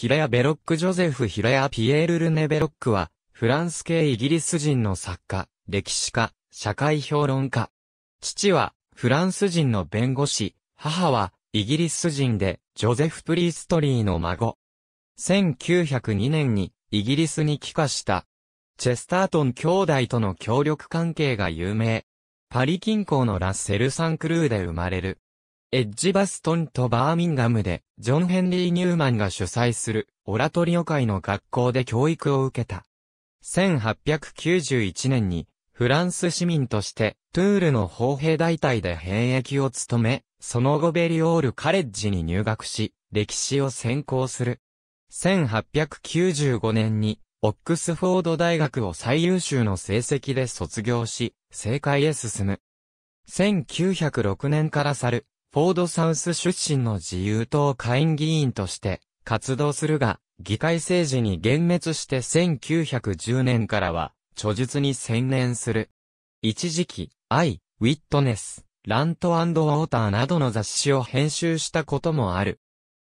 ヒラヤ・ベロック・ジョゼフ・ヒラヤ・ピエール・ルネ・ベロックは、フランス系イギリス人の作家、歴史家、社会評論家。父は、フランス人の弁護士、母は、イギリス人で、ジョゼフ・プリーストリーの孫。1902年に、イギリスに帰化した。チェスタートン兄弟との協力関係が有名。パリ近郊のラッセル・サンクルーで生まれる。エッジバストンとバーミンガムで、ジョン・ヘンリー・ニューマンが主催する、オラトリオ会の学校で教育を受けた。1891年に、フランス市民として、トゥールの砲兵大隊で兵役を務め、その後ベリオールカレッジに入学し、歴史を専攻する。1895年に、オックスフォード大学を最優秀の成績で卒業し、政界へ進む。1906年から去る、フォードサウス出身の自由党下院議員として活動するが、議会政治に幻滅して1910年からは、著述に専念する。一時期、アイ、ウィットネス、ラントウォーターなどの雑誌を編集したこともある。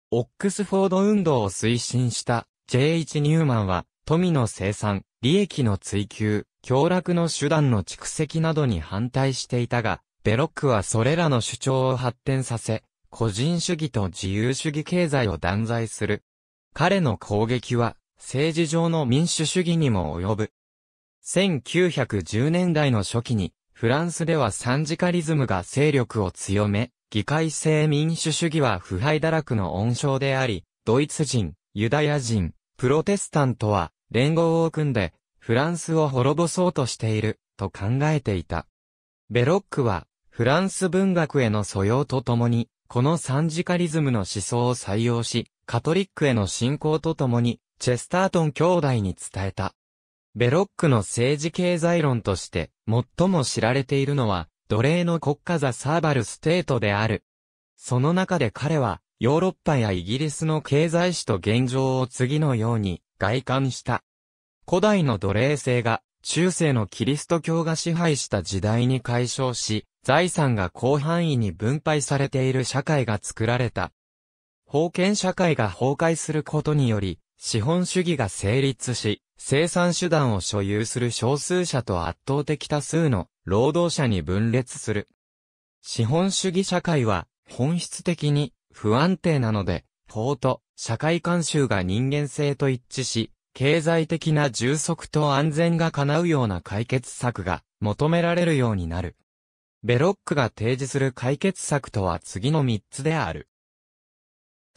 オックスフォード運動を推進した J.H. ニューマンは、富の生産、利益の追求、凶楽の手段の蓄積などに反対していたが、ベロックはそれらの主張を発展させ、個人主義と自由主義経済を断罪する。彼の攻撃は、政治上の民主主義にも及ぶ。1910年代の初期に、フランスではサンジカリズムが勢力を強め、議会制民主主義は腐敗堕落の温床であり、ドイツ人、ユダヤ人、プロテスタントは連合を組んで、フランスを滅ぼそうとしている、と考えていた。ベロックは、フランス文学への素養とともに、このサンジカリズムの思想を採用し、カトリックへの信仰とともに、チェスタートン兄弟に伝えた。ベロックの政治経済論として、最も知られているのは、奴隷の国家ザ・サーバル・ステートである。その中で彼は、ヨーロッパやイギリスの経済史と現状を次のように、外観した。古代の奴隷制が、中世のキリスト教が支配した時代に解消し、財産が広範囲に分配されている社会が作られた。封建社会が崩壊することにより、資本主義が成立し、生産手段を所有する少数者と圧倒的多数の労働者に分裂する。資本主義社会は本質的に不安定なので、法と社会慣習が人間性と一致し、経済的な充足と安全が叶うような解決策が求められるようになる。ベロックが提示する解決策とは次の3つである。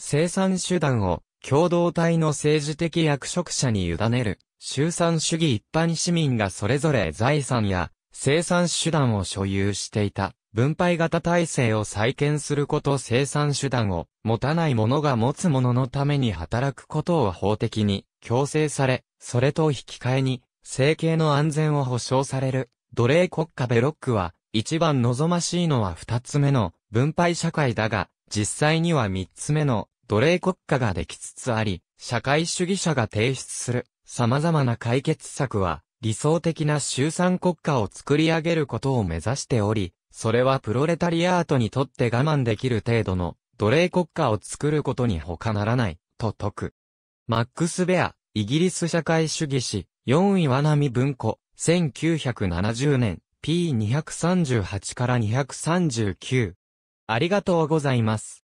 生産手段を共同体の政治的役職者に委ねる、集産主義一般市民がそれぞれ財産や生産手段を所有していた、分配型体制を再建すること生産手段を持たない者が持つ者のために働くことを法的に強制され、それと引き換えに、生計の安全を保障される、奴隷国家ベロックは、一番望ましいのは二つ目の分配社会だが、実際には三つ目の奴隷国家ができつつあり、社会主義者が提出する様々な解決策は、理想的な集産国家を作り上げることを目指しており、それはプロレタリアートにとって我慢できる程度の奴隷国家を作ることに他ならない、と説く。マックス・ベア、イギリス社会主義史、4位は波文庫、1970年、P238 から239。ありがとうございます。